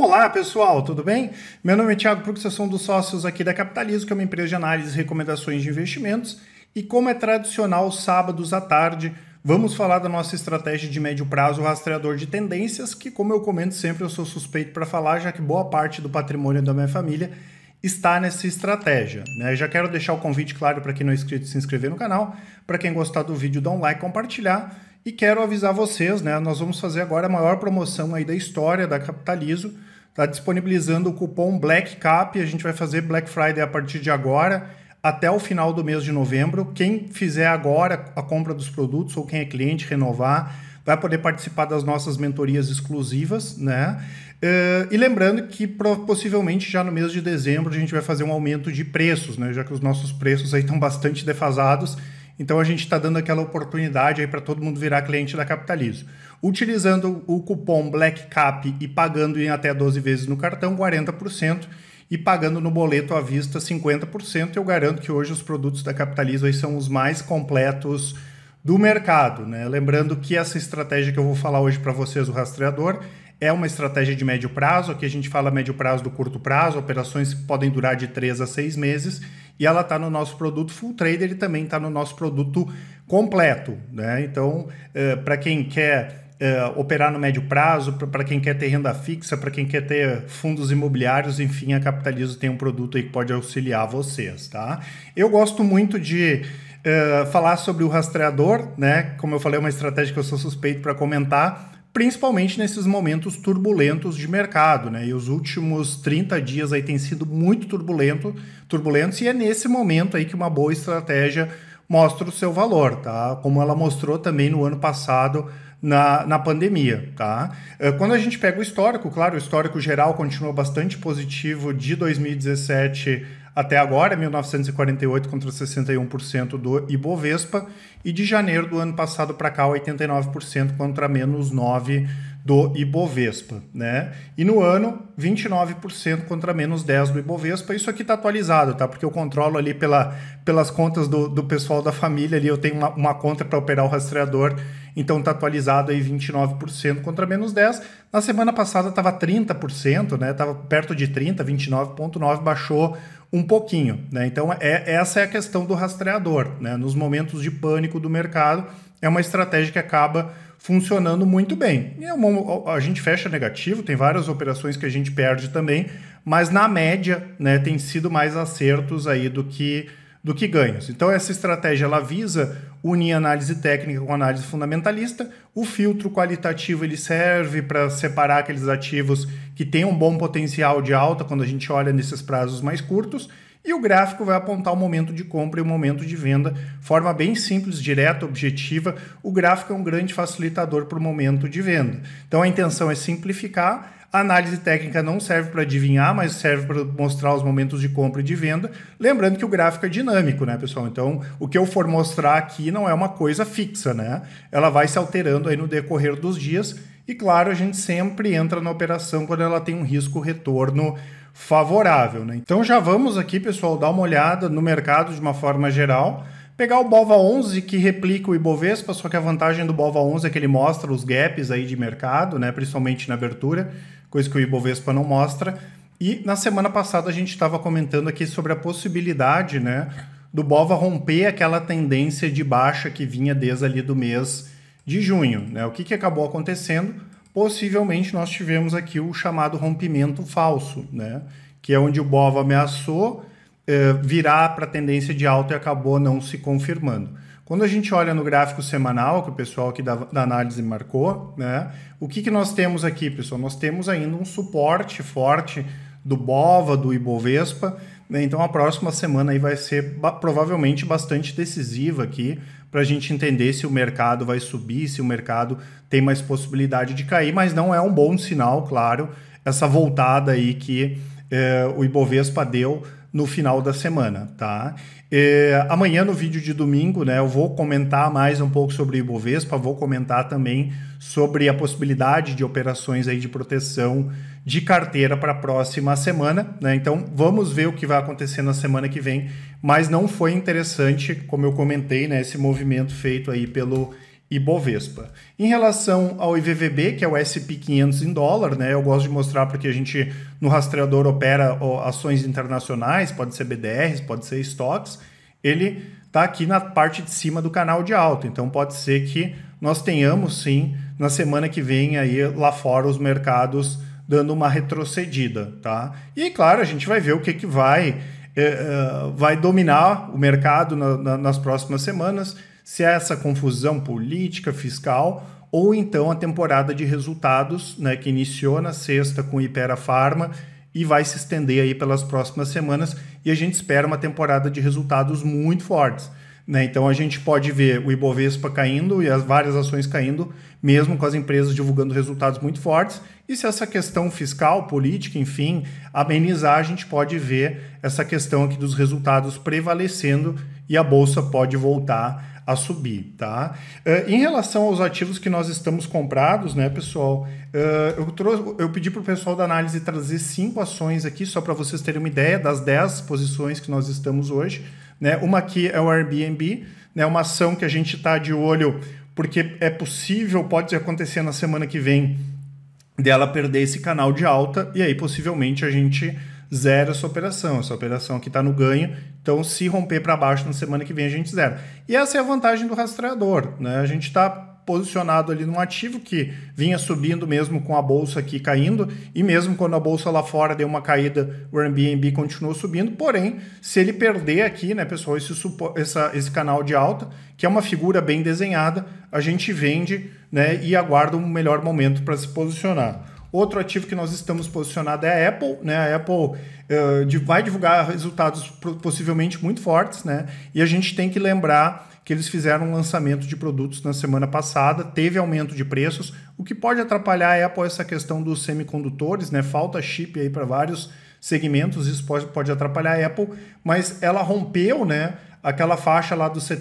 Olá pessoal, tudo bem? Meu nome é Thiago Prux, eu sou um dos sócios aqui da Capitalismo, que é uma empresa de análise e recomendações de investimentos. E como é tradicional, sábados à tarde, vamos falar da nossa estratégia de médio prazo, rastreador de tendências, que, como eu comento sempre, eu sou suspeito para falar, já que boa parte do patrimônio da minha família está nessa estratégia. Né? Já quero deixar o convite claro para quem não é inscrito se inscrever no canal, para quem gostar do vídeo dá um like, compartilhar e quero avisar vocês, né? Nós vamos fazer agora a maior promoção aí da história da Capitalizo está disponibilizando o cupom BlackCap. A gente vai fazer Black Friday a partir de agora até o final do mês de novembro. Quem fizer agora a compra dos produtos ou quem é cliente renovar vai poder participar das nossas mentorias exclusivas, né? Uh, e lembrando que possivelmente já no mês de dezembro a gente vai fazer um aumento de preços, né? Já que os nossos preços aí estão bastante defasados então a gente está dando aquela oportunidade aí para todo mundo virar cliente da Capitalizo. Utilizando o cupom BlackCap e pagando em até 12 vezes no cartão, 40% e pagando no boleto à vista 50%. Eu garanto que hoje os produtos da Capitalizo são os mais completos do mercado. Né? Lembrando que essa estratégia que eu vou falar hoje para vocês, o rastreador, é uma estratégia de médio prazo, aqui a gente fala médio prazo do curto prazo, operações que podem durar de 3 a 6 meses e ela está no nosso produto full trader e também está no nosso produto completo. Né? Então, uh, eh, para quem quer uh, operar no médio prazo, para quem quer ter renda fixa, para quem quer ter fundos imobiliários, enfim, a Capitalizo tem um produto aí que pode auxiliar vocês. Tá? Eu gosto muito de. Uh, falar sobre o rastreador, né? Como eu falei, é uma estratégia que eu sou suspeito para comentar, principalmente nesses momentos turbulentos de mercado, né? E os últimos 30 dias aí têm sido muito turbulento, turbulentos e é nesse momento aí que uma boa estratégia mostra o seu valor, tá? Como ela mostrou também no ano passado na, na pandemia, tá? Eh, quando a gente pega o histórico, claro, o histórico geral continua bastante positivo de 2017 até agora, 1948 é contra 61% do Ibovespa, e de janeiro do ano passado para cá, 89% contra menos 9% do Ibovespa, né? E no ano, 29% contra menos 10% do Ibovespa. Isso aqui está atualizado, tá? Porque eu controlo ali pela, pelas contas do, do pessoal da família ali, eu tenho uma, uma conta para operar o rastreador então está atualizado aí 29% contra menos 10. Na semana passada estava 30%, né? Estava perto de 30, 29.9 baixou um pouquinho, né? Então é essa é a questão do rastreador, né? Nos momentos de pânico do mercado, é uma estratégia que acaba funcionando muito bem. É uma, a gente fecha negativo, tem várias operações que a gente perde também, mas na média, né, tem sido mais acertos aí do que do que ganhos. Então essa estratégia ela visa unir análise técnica com análise fundamentalista. O filtro qualitativo ele serve para separar aqueles ativos que têm um bom potencial de alta quando a gente olha nesses prazos mais curtos. E o gráfico vai apontar o momento de compra e o momento de venda, forma bem simples, direta, objetiva. O gráfico é um grande facilitador para o momento de venda. Então a intenção é simplificar a análise técnica não serve para adivinhar, mas serve para mostrar os momentos de compra e de venda. Lembrando que o gráfico é dinâmico, né, pessoal? Então, o que eu for mostrar aqui não é uma coisa fixa, né? Ela vai se alterando aí no decorrer dos dias. E claro, a gente sempre entra na operação quando ela tem um risco retorno favorável, né? Então já vamos aqui, pessoal, dar uma olhada no mercado de uma forma geral. Pegar o Bova 11 que replica o Ibovespa, só que a vantagem do Bova 11 é que ele mostra os gaps aí de mercado, né, principalmente na abertura coisa que o Ibovespa não mostra. E na semana passada a gente estava comentando aqui sobre a possibilidade, né, do Bova romper aquela tendência de baixa que vinha desde ali do mês de junho, né? O que, que acabou acontecendo? Possivelmente nós tivemos aqui o chamado rompimento falso, né? Que é onde o Bova ameaçou eh, virar para a tendência de alta e acabou não se confirmando. Quando a gente olha no gráfico semanal, que o pessoal aqui da, da análise marcou, né, o que, que nós temos aqui, pessoal? Nós temos ainda um suporte forte do Bova, do Ibovespa, né? então a próxima semana aí vai ser ba provavelmente bastante decisiva aqui para a gente entender se o mercado vai subir, se o mercado tem mais possibilidade de cair, mas não é um bom sinal, claro, essa voltada aí que eh, o Ibovespa deu no final da semana, tá? É, amanhã no vídeo de domingo, né, eu vou comentar mais um pouco sobre Ibovespa, vou comentar também sobre a possibilidade de operações aí de proteção de carteira para a próxima semana, né? Então vamos ver o que vai acontecer na semana que vem, mas não foi interessante, como eu comentei, né, esse movimento feito aí pelo e Bovespa. Em relação ao IVVB, que é o S&P 500 em dólar, né? Eu gosto de mostrar porque a gente no rastreador opera ações internacionais, pode ser BDRs, pode ser estoques. Ele está aqui na parte de cima do canal de alta, então pode ser que nós tenhamos sim na semana que vem aí lá fora os mercados dando uma retrocedida, tá? E claro, a gente vai ver o que que vai eh, eh, vai dominar o mercado na, na, nas próximas semanas se é essa confusão política, fiscal, ou então a temporada de resultados, né, que iniciou na sexta com Ipera Pharma e vai se estender aí pelas próximas semanas, e a gente espera uma temporada de resultados muito fortes. Né? Então a gente pode ver o Ibovespa caindo e as várias ações caindo, mesmo com as empresas divulgando resultados muito fortes. E se essa questão fiscal, política, enfim, amenizar, a gente pode ver essa questão aqui dos resultados prevalecendo e a bolsa pode voltar a subir, tá? Uh, em relação aos ativos que nós estamos comprados, né, pessoal? Uh, eu, trouxe, eu pedi para o pessoal da análise trazer cinco ações aqui, só para vocês terem uma ideia das dez posições que nós estamos hoje. Né? Uma aqui é o Airbnb, né? uma ação que a gente está de olho, porque é possível, pode acontecer na semana que vem, dela perder esse canal de alta, e aí possivelmente a gente zero essa operação. Essa operação aqui está no ganho, então se romper para baixo na semana que vem a gente zera. E essa é a vantagem do rastreador, né? A gente está posicionado ali num ativo que vinha subindo mesmo com a bolsa aqui caindo, e mesmo quando a bolsa lá fora deu uma caída, o Airbnb continuou subindo. Porém, se ele perder aqui, né, pessoal, esse, essa, esse canal de alta, que é uma figura bem desenhada, a gente vende né, e aguarda um melhor momento para se posicionar. Outro ativo que nós estamos posicionado é a Apple, né? A Apple uh, vai divulgar resultados possivelmente muito fortes, né? E a gente tem que lembrar que eles fizeram um lançamento de produtos na semana passada, teve aumento de preços, o que pode atrapalhar a Apple essa questão dos semicondutores, né? Falta chip aí para vários segmentos, isso pode, pode atrapalhar a Apple, mas ela rompeu, né? Aquela faixa lá dos R$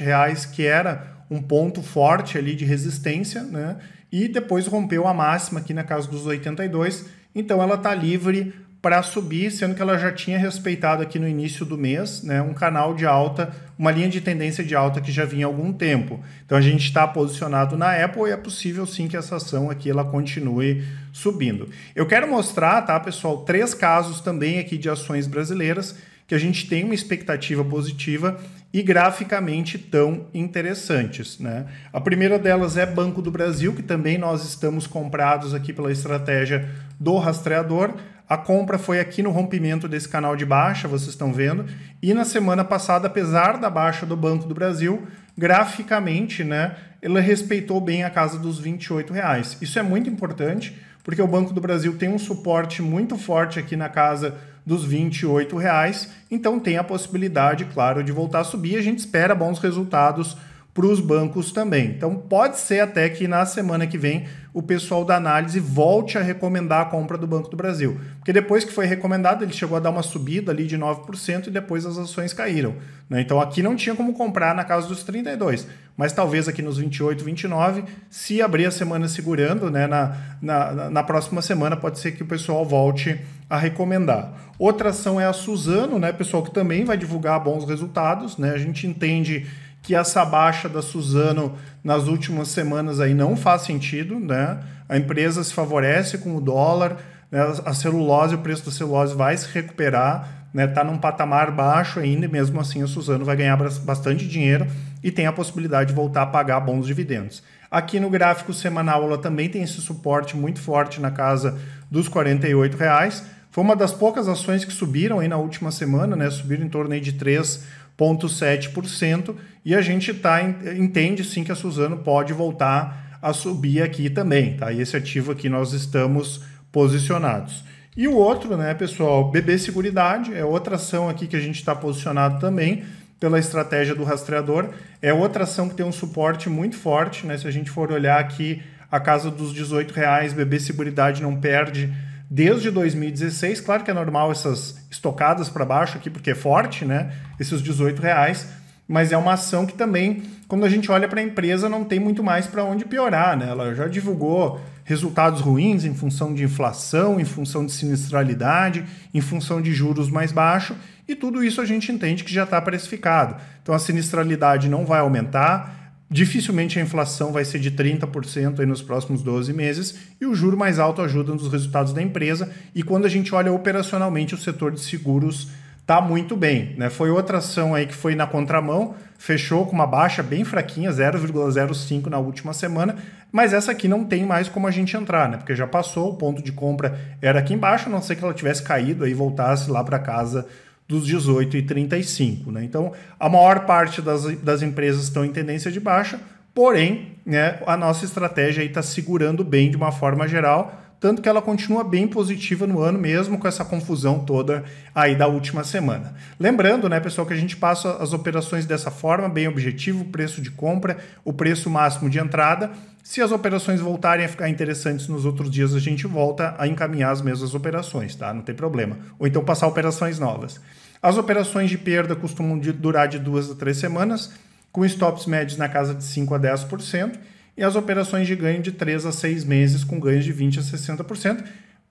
reais que era um ponto forte ali de resistência, né? E depois rompeu a máxima aqui na casa dos 82, então ela está livre para subir, sendo que ela já tinha respeitado aqui no início do mês, né, um canal de alta, uma linha de tendência de alta que já vinha há algum tempo. Então a gente está posicionado na Apple e é possível sim que essa ação aqui ela continue subindo. Eu quero mostrar, tá, pessoal, três casos também aqui de ações brasileiras que a gente tem uma expectativa positiva e graficamente tão interessantes. Né? A primeira delas é Banco do Brasil, que também nós estamos comprados aqui pela estratégia do rastreador. A compra foi aqui no rompimento desse canal de baixa, vocês estão vendo. E na semana passada, apesar da baixa do Banco do Brasil, graficamente, né, ela respeitou bem a casa dos R$ 28. Reais. Isso é muito importante, porque o Banco do Brasil tem um suporte muito forte aqui na casa dos 28 reais. Então tem a possibilidade, claro, de voltar a subir. A gente espera bons resultados para os bancos também. Então pode ser até que na semana que vem o pessoal da análise volte a recomendar a compra do Banco do Brasil. Porque depois que foi recomendado, ele chegou a dar uma subida ali de 9% e depois as ações caíram. Né? Então aqui não tinha como comprar na casa dos 32 mas talvez aqui nos 28, 29, se abrir a semana segurando, né, na, na, na próxima semana pode ser que o pessoal volte a recomendar. Outra ação é a Suzano, né, pessoal, que também vai divulgar bons resultados, né? A gente entende que essa baixa da Suzano nas últimas semanas aí não faz sentido, né? A empresa se favorece com o dólar, né? a celulose, o preço da celulose vai se recuperar né, tá num patamar baixo ainda, e mesmo assim a Suzano vai ganhar bastante dinheiro e tem a possibilidade de voltar a pagar bons dividendos. Aqui no gráfico semanal ela também tem esse suporte muito forte na casa dos R$ reais. Foi uma das poucas ações que subiram aí na última semana, né? Subiram em torno aí de 3,7% e a gente tá, entende sim que a Suzano pode voltar a subir aqui também, tá? E esse ativo aqui nós estamos posicionados. E o outro, né, pessoal, BB Seguridade, é outra ação aqui que a gente está posicionado também pela estratégia do rastreador. É outra ação que tem um suporte muito forte, né? Se a gente for olhar aqui a casa dos 18 reais, BB Seguridade não perde desde 2016. Claro que é normal essas estocadas para baixo aqui, porque é forte, né? Esses 18 reais, mas é uma ação que também, quando a gente olha para a empresa, não tem muito mais para onde piorar, né? Ela já divulgou resultados ruins em função de inflação, em função de sinistralidade, em função de juros mais baixo, e tudo isso a gente entende que já está precificado. Então a sinistralidade não vai aumentar, dificilmente a inflação vai ser de 30% aí nos próximos 12 meses, e o juro mais alto ajuda nos resultados da empresa. E quando a gente olha operacionalmente o setor de seguros tá muito bem. Né? Foi outra ação aí que foi na contramão, fechou com uma baixa bem fraquinha, 0,05 na última semana, mas essa aqui não tem mais como a gente entrar, né? Porque já passou, o ponto de compra era aqui embaixo, a não ser que ela tivesse caído aí voltasse lá para casa dos 18 e 35, né? Então, a maior parte das, das empresas estão em tendência de baixa, porém, né, a nossa estratégia aí está segurando bem de uma forma geral tanto que ela continua bem positiva no ano mesmo com essa confusão toda aí da última semana. Lembrando, né, pessoal, que a gente passa as operações dessa forma, bem objetivo, preço de compra, o preço máximo de entrada. Se as operações voltarem a ficar interessantes nos outros dias, a gente volta a encaminhar as mesmas operações, tá? Não tem problema. Ou então passar operações novas. As operações de perda costumam durar de duas a três semanas, com stops médios na casa de 5 a 10% e as operações de ganho de 3 a 6 meses com ganhos de 20 a 60%.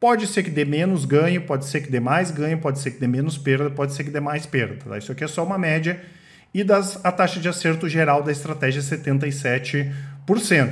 Pode ser que dê menos ganho, pode ser que dê mais ganho, pode ser que dê menos perda, pode ser que dê mais perda. Tá? Isso aqui é só uma média. E das, a taxa de acerto geral da estratégia é 77%.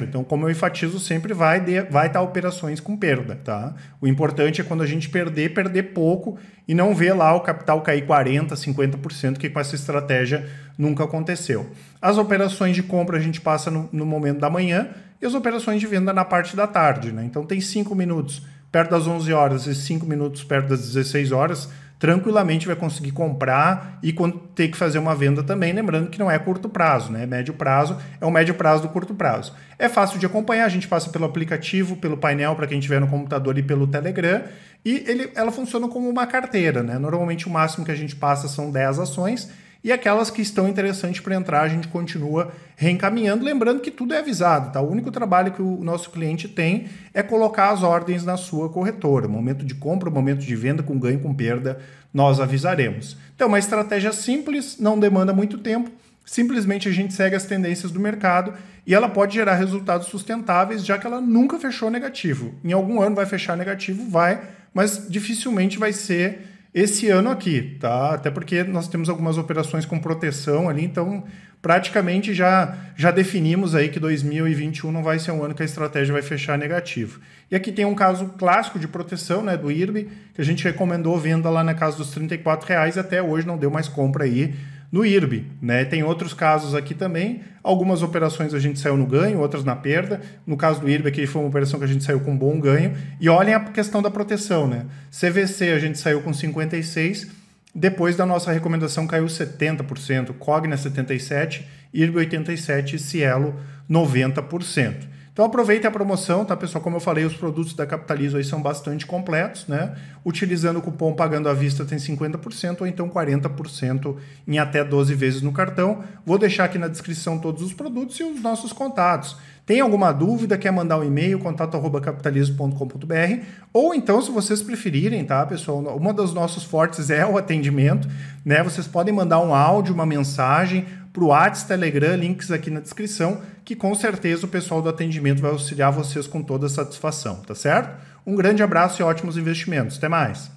Então, como eu enfatizo, sempre vai de, vai estar tá operações com perda, tá? O importante é quando a gente perder, perder pouco e não ver lá o capital cair 40, 50%, que com essa estratégia nunca aconteceu. As operações de compra a gente passa no, no momento da manhã e as operações de venda na parte da tarde, né? Então, tem 5 minutos perto das 11 horas e 5 minutos perto das 16 horas tranquilamente vai conseguir comprar e ter que fazer uma venda também, lembrando que não é curto prazo, né? Médio prazo é o médio prazo do curto prazo. É fácil de acompanhar, a gente passa pelo aplicativo, pelo painel para quem tiver no computador e pelo Telegram, e ele, ela funciona como uma carteira, né? Normalmente o máximo que a gente passa são 10 ações e aquelas que estão interessantes para entrar, a gente continua reencaminhando, lembrando que tudo é avisado, tá? O único trabalho que o nosso cliente tem é colocar as ordens na sua corretora, momento de compra, momento de venda com ganho, com perda, nós avisaremos. Então, é uma estratégia simples, não demanda muito tempo, simplesmente a gente segue as tendências do mercado e ela pode gerar resultados sustentáveis, já que ela nunca fechou negativo. Em algum ano vai fechar negativo, vai, mas dificilmente vai ser esse ano aqui, tá? Até porque nós temos algumas operações com proteção ali, então praticamente já, já definimos aí que 2021 não vai ser um ano que a estratégia vai fechar negativo. E aqui tem um caso clássico de proteção, né, do IRB, que a gente recomendou venda lá na casa dos R$ reais até hoje não deu mais compra aí no IRB. Né? Tem outros casos aqui também. Algumas operações a gente saiu no ganho, outras na perda. No caso do IRB aqui foi uma operação que a gente saiu com bom ganho. E olhem a questão da proteção. Né? CVC a gente saiu com 56%, depois da nossa recomendação caiu 70%, Cogna 77%, IRB 87% Cielo 90%. Então aproveitem a promoção, tá, pessoal? Como eu falei, os produtos da Capitalizo aí são bastante completos, né? Utilizando o cupom Pagando à Vista tem 50% ou então 40% em até 12 vezes no cartão. Vou deixar aqui na descrição todos os produtos e os nossos contatos. Tem alguma dúvida, quer mandar um e-mail, contato@capitalismo.com.br, ou então se vocês preferirem, tá, pessoal, uma dos nossos fortes é o atendimento, né? Vocês podem mandar um áudio, uma mensagem para o WhatsApp, Telegram, links aqui na descrição que com certeza o pessoal do atendimento vai auxiliar vocês com toda satisfação, tá certo? Um grande abraço e ótimos investimentos. Até mais!